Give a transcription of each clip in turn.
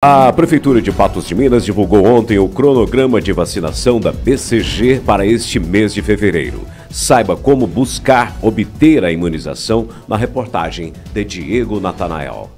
A Prefeitura de Patos de Minas divulgou ontem o cronograma de vacinação da BCG para este mês de fevereiro. Saiba como buscar obter a imunização na reportagem de Diego Natanael.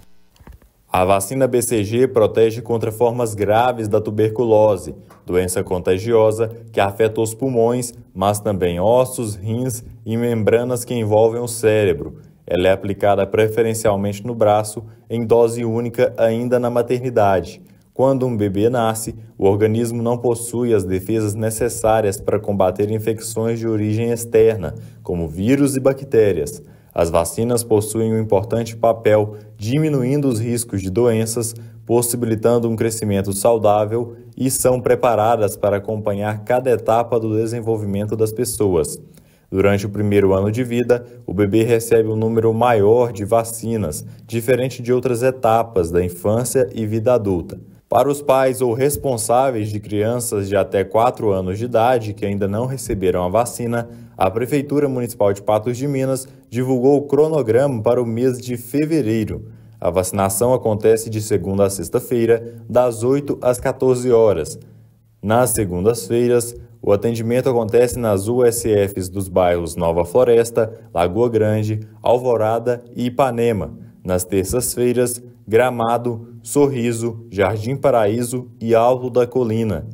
A vacina BCG protege contra formas graves da tuberculose, doença contagiosa que afeta os pulmões, mas também ossos, rins e membranas que envolvem o cérebro. Ela é aplicada preferencialmente no braço, em dose única ainda na maternidade. Quando um bebê nasce, o organismo não possui as defesas necessárias para combater infecções de origem externa, como vírus e bactérias. As vacinas possuem um importante papel diminuindo os riscos de doenças, possibilitando um crescimento saudável e são preparadas para acompanhar cada etapa do desenvolvimento das pessoas. Durante o primeiro ano de vida, o bebê recebe um número maior de vacinas, diferente de outras etapas da infância e vida adulta. Para os pais ou responsáveis de crianças de até 4 anos de idade que ainda não receberam a vacina, a Prefeitura Municipal de Patos de Minas divulgou o cronograma para o mês de fevereiro. A vacinação acontece de segunda a sexta-feira, das 8 às 14 horas. Nas segundas-feiras, o atendimento acontece nas USFs dos bairros Nova Floresta, Lagoa Grande, Alvorada e Ipanema. Nas terças-feiras, Gramado, Sorriso, Jardim Paraíso e Alto da Colina.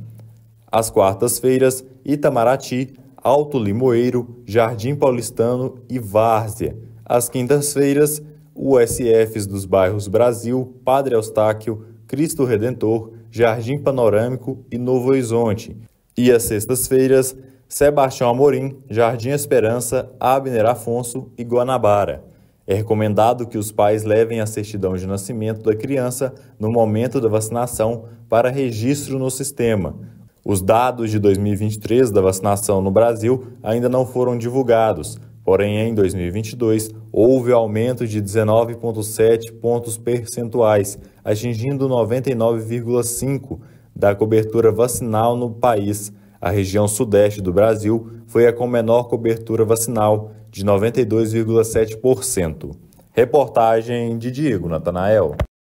Às quartas-feiras, Itamaraty, Alto Limoeiro, Jardim Paulistano e Várzea. Às quintas-feiras, USFs dos bairros Brasil, Padre Eustáquio, Cristo Redentor, Jardim Panorâmico e Novo Horizonte. E às sextas-feiras, Sebastião Amorim, Jardim Esperança, Abner Afonso e Guanabara. É recomendado que os pais levem a certidão de nascimento da criança no momento da vacinação para registro no sistema. Os dados de 2023 da vacinação no Brasil ainda não foram divulgados, Porém, em 2022, houve aumento de 19,7 pontos percentuais, atingindo 99,5% da cobertura vacinal no país. A região sudeste do Brasil foi a com menor cobertura vacinal, de 92,7%. Reportagem de Diego Natanael.